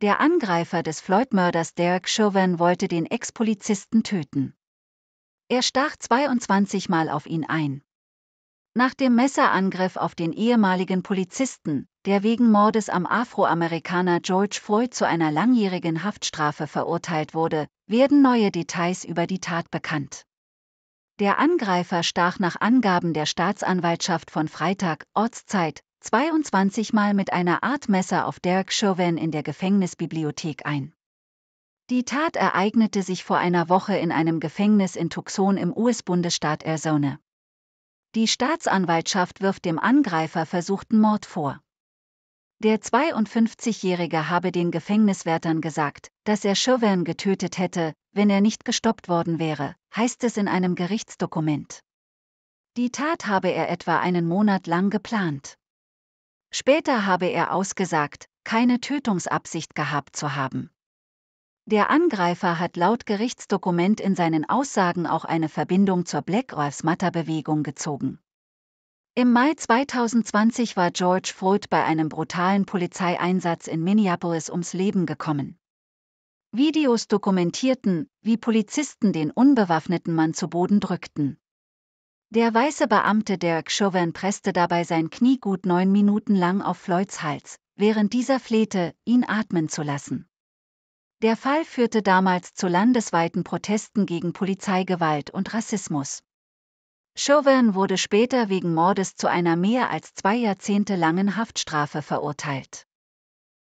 Der Angreifer des Floyd-Mörders Derek Chauvin wollte den Ex-Polizisten töten. Er stach 22 Mal auf ihn ein. Nach dem Messerangriff auf den ehemaligen Polizisten, der wegen Mordes am Afroamerikaner George Floyd zu einer langjährigen Haftstrafe verurteilt wurde, werden neue Details über die Tat bekannt. Der Angreifer stach nach Angaben der Staatsanwaltschaft von Freitag, Ortszeit, 22 Mal mit einer Art Messer auf Derek Chauvin in der Gefängnisbibliothek ein. Die Tat ereignete sich vor einer Woche in einem Gefängnis in Tucson im US-Bundesstaat Arizona. Die Staatsanwaltschaft wirft dem Angreifer versuchten Mord vor. Der 52-Jährige habe den Gefängniswärtern gesagt, dass er Chauvin getötet hätte, wenn er nicht gestoppt worden wäre, heißt es in einem Gerichtsdokument. Die Tat habe er etwa einen Monat lang geplant. Später habe er ausgesagt, keine Tötungsabsicht gehabt zu haben. Der Angreifer hat laut Gerichtsdokument in seinen Aussagen auch eine Verbindung zur Black Lives Matter-Bewegung gezogen. Im Mai 2020 war George Floyd bei einem brutalen Polizeieinsatz in Minneapolis ums Leben gekommen. Videos dokumentierten, wie Polizisten den unbewaffneten Mann zu Boden drückten. Der weiße Beamte Derek Chauvin presste dabei sein Knie gut neun Minuten lang auf Floyds Hals, während dieser flehte, ihn atmen zu lassen. Der Fall führte damals zu landesweiten Protesten gegen Polizeigewalt und Rassismus. Chauvin wurde später wegen Mordes zu einer mehr als zwei Jahrzehnte langen Haftstrafe verurteilt.